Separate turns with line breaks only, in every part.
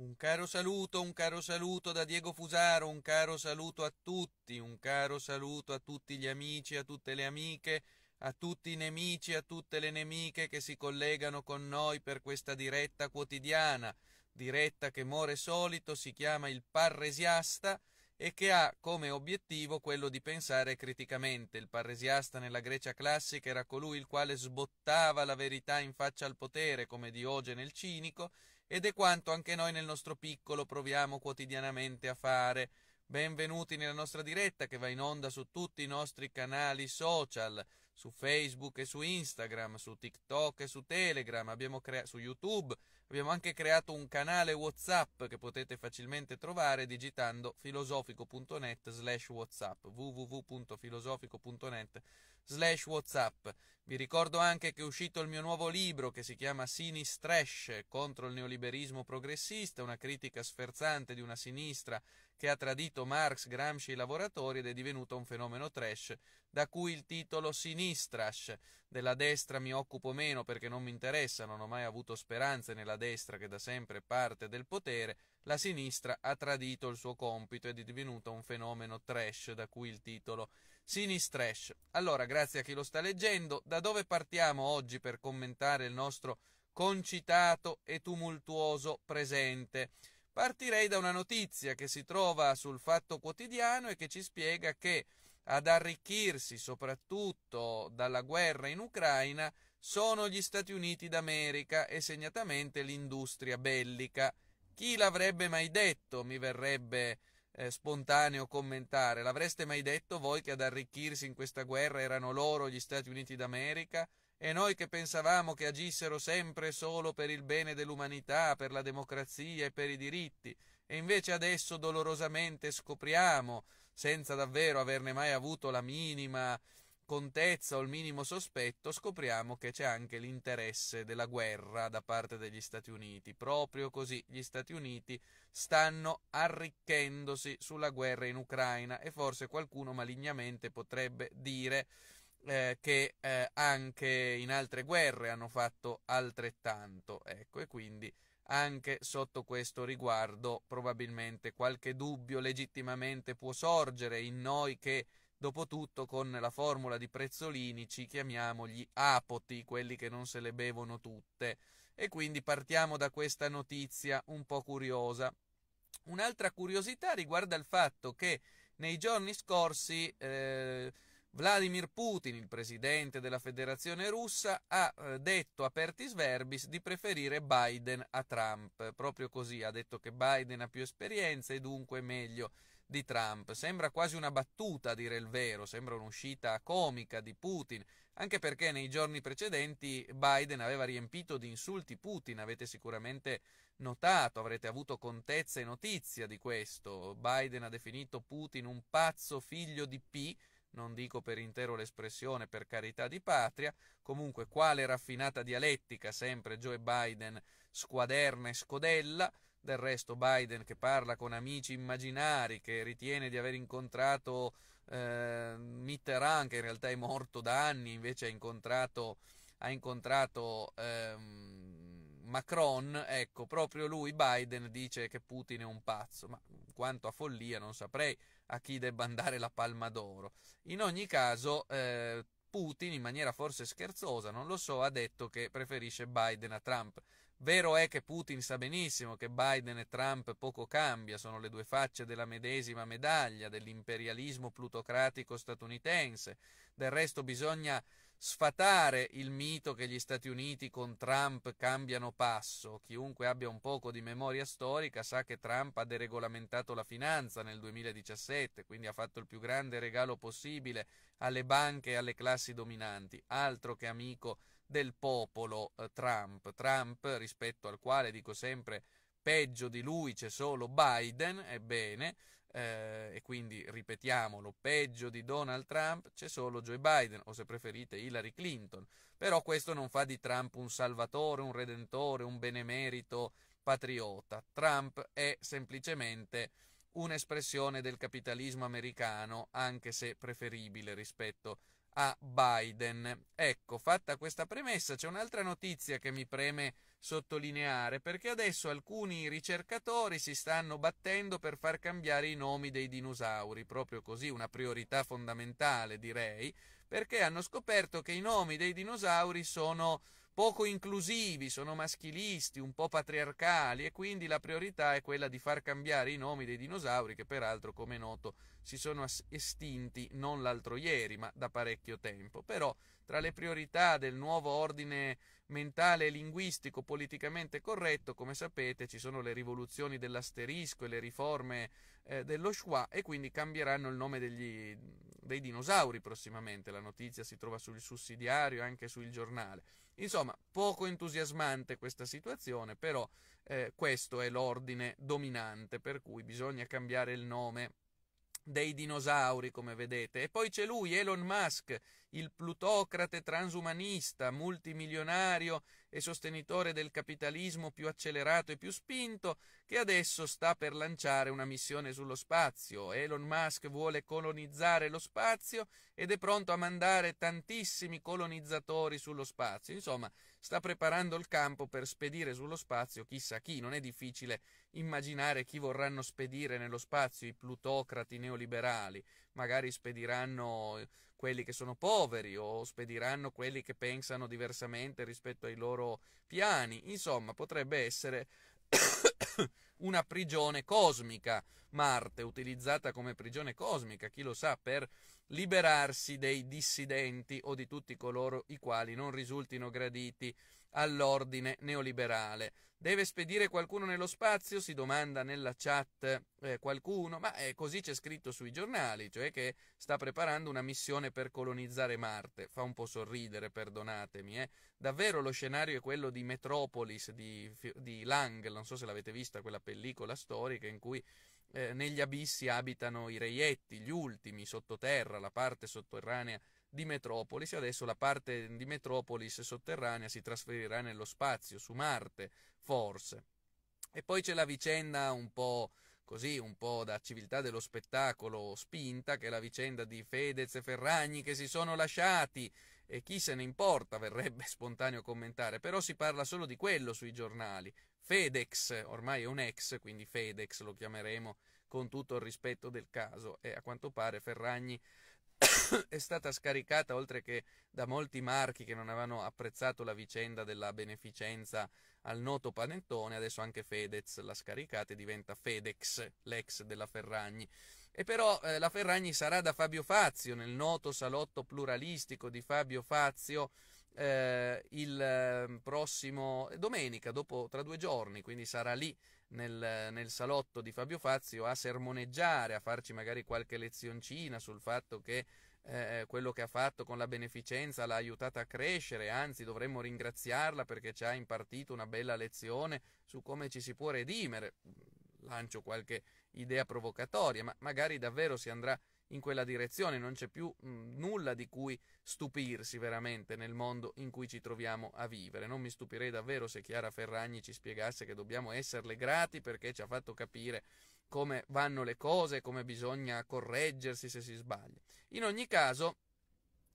Un caro saluto, un caro saluto da Diego Fusaro, un caro saluto a tutti, un caro saluto a tutti gli amici, a tutte le amiche, a tutti i nemici, a tutte le nemiche che si collegano con noi per questa diretta quotidiana, diretta che more solito si chiama il parresiasta e che ha come obiettivo quello di pensare criticamente. Il parresiasta nella Grecia classica era colui il quale sbottava la verità in faccia al potere, come Diogene il cinico, ed è quanto anche noi nel nostro piccolo proviamo quotidianamente a fare. Benvenuti nella nostra diretta che va in onda su tutti i nostri canali social, su Facebook e su Instagram, su TikTok e su Telegram, crea- su YouTube. Abbiamo anche creato un canale WhatsApp che potete facilmente trovare digitando filosofico.net slash WhatsApp www.filosofico.net slash WhatsApp. Vi ricordo anche che è uscito il mio nuovo libro che si chiama Sinistrash contro il neoliberismo progressista, una critica sferzante di una sinistra che ha tradito Marx, Gramsci e i lavoratori ed è divenuto un fenomeno trash, da cui il titolo Sinistrash della destra mi occupo meno perché non mi interessa, non ho mai avuto speranze nella destra che da sempre parte del potere, la sinistra ha tradito il suo compito ed è divenuta un fenomeno trash, da cui il titolo Sinistrash. Allora, grazie a chi lo sta leggendo, da dove partiamo oggi per commentare il nostro concitato e tumultuoso presente? Partirei da una notizia che si trova sul Fatto Quotidiano e che ci spiega che ad arricchirsi soprattutto dalla guerra in Ucraina sono gli Stati Uniti d'America e segnatamente l'industria bellica. Chi l'avrebbe mai detto? Mi verrebbe eh, spontaneo commentare. L'avreste mai detto voi che ad arricchirsi in questa guerra erano loro gli Stati Uniti d'America? E noi che pensavamo che agissero sempre solo per il bene dell'umanità, per la democrazia e per i diritti, e invece adesso dolorosamente scopriamo senza davvero averne mai avuto la minima contezza o il minimo sospetto, scopriamo che c'è anche l'interesse della guerra da parte degli Stati Uniti. Proprio così gli Stati Uniti stanno arricchendosi sulla guerra in Ucraina e forse qualcuno malignamente potrebbe dire eh, che eh, anche in altre guerre hanno fatto altrettanto. Ecco, e quindi anche sotto questo riguardo probabilmente qualche dubbio legittimamente può sorgere in noi che dopo tutto con la formula di Prezzolini ci chiamiamo gli apoti, quelli che non se le bevono tutte. E quindi partiamo da questa notizia un po' curiosa. Un'altra curiosità riguarda il fatto che nei giorni scorsi eh, Vladimir Putin, il presidente della federazione russa, ha eh, detto apertis verbis di preferire Biden a Trump. Proprio così ha detto che Biden ha più esperienza e dunque meglio di Trump. Sembra quasi una battuta a dire il vero, sembra un'uscita comica di Putin, anche perché nei giorni precedenti Biden aveva riempito di insulti Putin, avete sicuramente notato, avrete avuto contezza e notizia di questo. Biden ha definito Putin un pazzo figlio di P non dico per intero l'espressione per carità di patria, comunque quale raffinata dialettica sempre Joe Biden squaderna e scodella, del resto Biden che parla con amici immaginari, che ritiene di aver incontrato eh, Mitterrand, che in realtà è morto da anni, invece ha incontrato, ha incontrato ehm, Macron, ecco, proprio lui, Biden, dice che Putin è un pazzo, ma quanto a follia non saprei a chi debba andare la palma d'oro. In ogni caso, eh, Putin, in maniera forse scherzosa, non lo so, ha detto che preferisce Biden a Trump. Vero è che Putin sa benissimo che Biden e Trump poco cambia, sono le due facce della medesima medaglia dell'imperialismo plutocratico statunitense. Del resto bisogna sfatare il mito che gli Stati Uniti con Trump cambiano passo. Chiunque abbia un poco di memoria storica sa che Trump ha deregolamentato la finanza nel 2017, quindi ha fatto il più grande regalo possibile alle banche e alle classi dominanti, altro che amico del popolo eh, Trump. Trump, rispetto al quale dico sempre peggio di lui c'è solo Biden, ebbene, eh, e quindi ripetiamolo, peggio di Donald Trump c'è solo Joe Biden o se preferite Hillary Clinton, però questo non fa di Trump un salvatore, un redentore, un benemerito patriota, Trump è semplicemente un'espressione del capitalismo americano, anche se preferibile rispetto a a Biden. Ecco, fatta questa premessa, c'è un'altra notizia che mi preme sottolineare, perché adesso alcuni ricercatori si stanno battendo per far cambiare i nomi dei dinosauri, proprio così una priorità fondamentale, direi, perché hanno scoperto che i nomi dei dinosauri sono poco inclusivi, sono maschilisti, un po' patriarcali e quindi la priorità è quella di far cambiare i nomi dei dinosauri che peraltro, come noto, si sono estinti non l'altro ieri, ma da parecchio tempo. Però tra le priorità del nuovo ordine mentale e linguistico politicamente corretto, come sapete, ci sono le rivoluzioni dell'asterisco e le riforme eh, dello schwa e quindi cambieranno il nome degli dei dinosauri prossimamente, la notizia si trova sul sussidiario e anche sul giornale. Insomma, poco entusiasmante questa situazione, però eh, questo è l'ordine dominante per cui bisogna cambiare il nome dei dinosauri, come vedete. E poi c'è lui, Elon Musk, il plutocrate transumanista, multimilionario e sostenitore del capitalismo più accelerato e più spinto, che adesso sta per lanciare una missione sullo spazio. Elon Musk vuole colonizzare lo spazio ed è pronto a mandare tantissimi colonizzatori sullo spazio. Insomma, sta preparando il campo per spedire sullo spazio chissà chi. Non è difficile immaginare chi vorranno spedire nello spazio i plutocrati neoliberali. Magari spediranno quelli che sono poveri o spediranno quelli che pensano diversamente rispetto ai loro piani. Insomma, potrebbe essere una prigione cosmica, Marte, utilizzata come prigione cosmica, chi lo sa, per liberarsi dei dissidenti o di tutti coloro i quali non risultino graditi all'ordine neoliberale. Deve spedire qualcuno nello spazio? Si domanda nella chat eh, qualcuno, ma è eh, così c'è scritto sui giornali, cioè che sta preparando una missione per colonizzare Marte. Fa un po' sorridere, perdonatemi. Eh. Davvero lo scenario è quello di Metropolis di, di Lang, non so se l'avete vista quella pellicola storica in cui eh, negli abissi abitano i reietti, gli ultimi, sottoterra, la parte sotterranea di Metropolis e adesso la parte di Metropolis sotterranea si trasferirà nello spazio, su Marte, forse. E poi c'è la vicenda un po' così, un po' da civiltà dello spettacolo spinta, che è la vicenda di Fedez e Ferragni che si sono lasciati e chi se ne importa, verrebbe spontaneo commentare, però si parla solo di quello sui giornali. Fedex, ormai è un ex, quindi Fedex lo chiameremo con tutto il rispetto del caso e a quanto pare Ferragni è stata scaricata oltre che da molti marchi che non avevano apprezzato la vicenda della beneficenza al noto panettone, adesso anche Fedez l'ha scaricata e diventa Fedex, l'ex della Ferragni. E però eh, la Ferragni sarà da Fabio Fazio nel noto salotto pluralistico di Fabio Fazio eh, il ehm, prossimo domenica, dopo tra due giorni, quindi sarà lì nel, nel, salotto di Fabio Fazio a sermoneggiare, a farci magari qualche lezioncina sul fatto che eh, quello che ha fatto con la beneficenza l'ha aiutata a crescere, anzi dovremmo ringraziarla perché ci ha impartito una bella lezione su come ci si può redimere. Lancio qualche idea provocatoria, ma magari davvero si andrà in quella direzione, non c'è più mh, mm, nulla di cui stupirsi veramente nel mondo in cui ci troviamo a vivere. Non mi stupirei davvero se Chiara Ferragni ci spiegasse che dobbiamo esserle grati perché ci ha fatto capire come vanno le cose, come bisogna correggersi se si sbaglia. In ogni caso,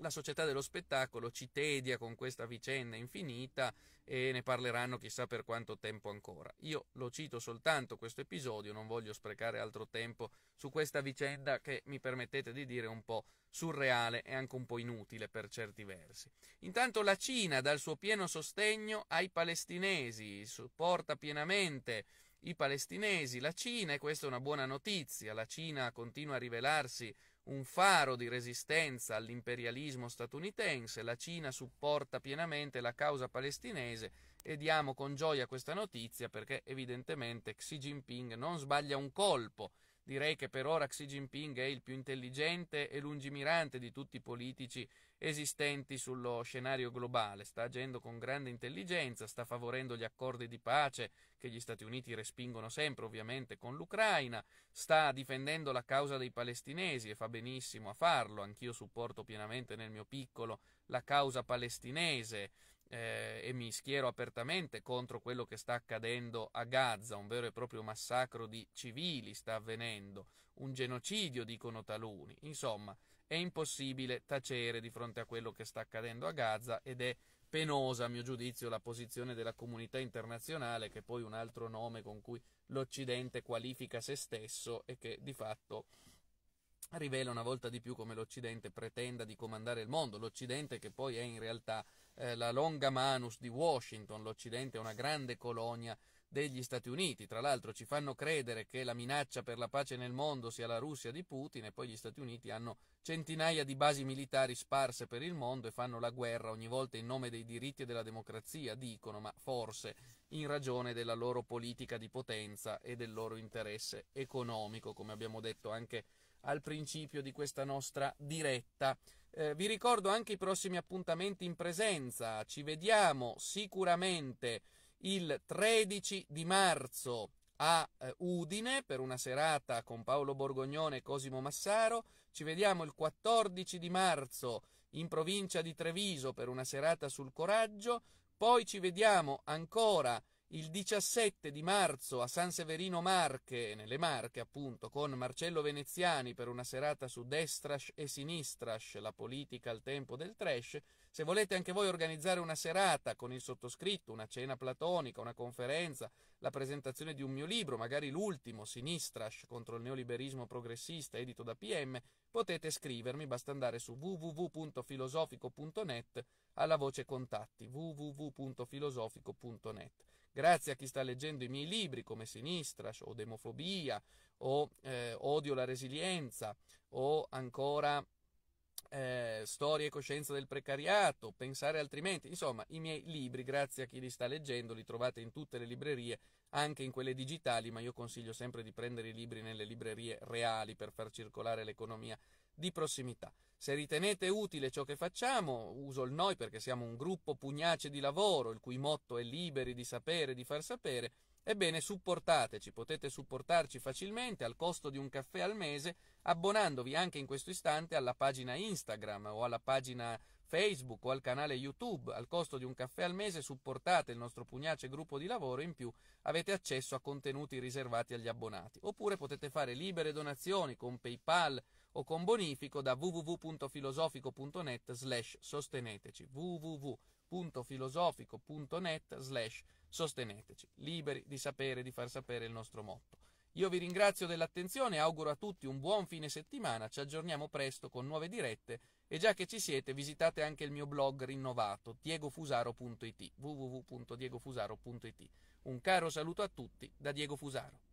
la società dello spettacolo ci tedia con questa vicenda infinita e ne parleranno chissà per quanto tempo ancora. Io lo cito soltanto questo episodio, non voglio sprecare altro tempo su questa vicenda che mi permettete di dire un po' surreale e anche un po' inutile per certi versi. Intanto la Cina dà il suo pieno sostegno ai palestinesi, supporta pienamente i palestinesi, la Cina, e questa è una buona notizia, la Cina continua a rivelarsi un faro di resistenza all'imperialismo statunitense, la Cina supporta pienamente la causa palestinese e diamo con gioia questa notizia perché evidentemente Xi Jinping non sbaglia un colpo Direi che per ora Xi Jinping è il più intelligente e lungimirante di tutti i politici esistenti sullo scenario globale. Sta agendo con grande intelligenza, sta favorendo gli accordi di pace che gli Stati Uniti respingono sempre, ovviamente, con l'Ucraina, sta difendendo la causa dei palestinesi e fa benissimo a farlo. Anch'io supporto pienamente nel mio piccolo la causa palestinese eh, e mi schiero apertamente contro quello che sta accadendo a Gaza, un vero e proprio massacro di civili sta avvenendo, un genocidio dicono taluni. Insomma, è impossibile tacere di fronte a quello che sta accadendo a Gaza ed è penosa, a mio giudizio, la posizione della comunità internazionale, che è poi un altro nome con cui l'Occidente qualifica se stesso e che di fatto rivela una volta di più come l'Occidente pretenda di comandare il mondo, l'Occidente che poi è in realtà eh, la longa manus di Washington, l'Occidente è una grande colonia degli Stati Uniti, tra l'altro ci fanno credere che la minaccia per la pace nel mondo sia la Russia di Putin e poi gli Stati Uniti hanno centinaia di basi militari sparse per il mondo e fanno la guerra ogni volta in nome dei diritti e della democrazia, dicono, ma forse in ragione della loro politica di potenza e del loro interesse economico, come abbiamo detto anche al principio di questa nostra diretta. Eh, vi ricordo anche i prossimi appuntamenti in presenza. Ci vediamo sicuramente il 13 di marzo a eh, Udine per una serata con Paolo Borgognone e Cosimo Massaro. Ci vediamo il 14 di marzo in provincia di Treviso per una serata sul coraggio. Poi ci vediamo ancora il 17 di marzo a San Severino Marche, nelle Marche appunto, con Marcello Veneziani per una serata su Destrash e Sinistrash, la politica al tempo del trash. Se volete anche voi organizzare una serata con il sottoscritto, una cena platonica, una conferenza, la presentazione di un mio libro, magari l'ultimo, Sinistrash contro il neoliberismo progressista, edito da PM, potete scrivermi, basta andare su www.filosofico.net alla voce contatti www.filosofico.net. Grazie a chi sta leggendo i miei libri come Sinistra o Demofobia o eh, Odio la resilienza o ancora eh, Storia e coscienza del precariato, Pensare altrimenti, insomma i miei libri, grazie a chi li sta leggendo, li trovate in tutte le librerie, anche in quelle digitali, ma io consiglio sempre di prendere i libri nelle librerie reali per far circolare l'economia di prossimità. Se ritenete utile ciò che facciamo, uso il noi perché siamo un gruppo pugnace di lavoro, il cui motto è liberi di sapere, di far sapere, Ebbene, supportateci, potete supportarci facilmente al costo di un caffè al mese, abbonandovi anche in questo istante alla pagina Instagram o alla pagina Facebook o al canale YouTube. Al costo di un caffè al mese supportate il nostro pugnace gruppo di lavoro, in più avete accesso a contenuti riservati agli abbonati. Oppure potete fare libere donazioni con PayPal o con bonifico da www.filosofico.net slash sosteneteci. www www.filosofico.net slash sosteneteci, liberi di sapere e di far sapere il nostro motto. Io vi ringrazio dell'attenzione, auguro a tutti un buon fine settimana, ci aggiorniamo presto con nuove dirette e già che ci siete visitate anche il mio blog rinnovato diegofusaro.it www.diegofusaro.it. Un caro saluto a tutti da Diego Fusaro.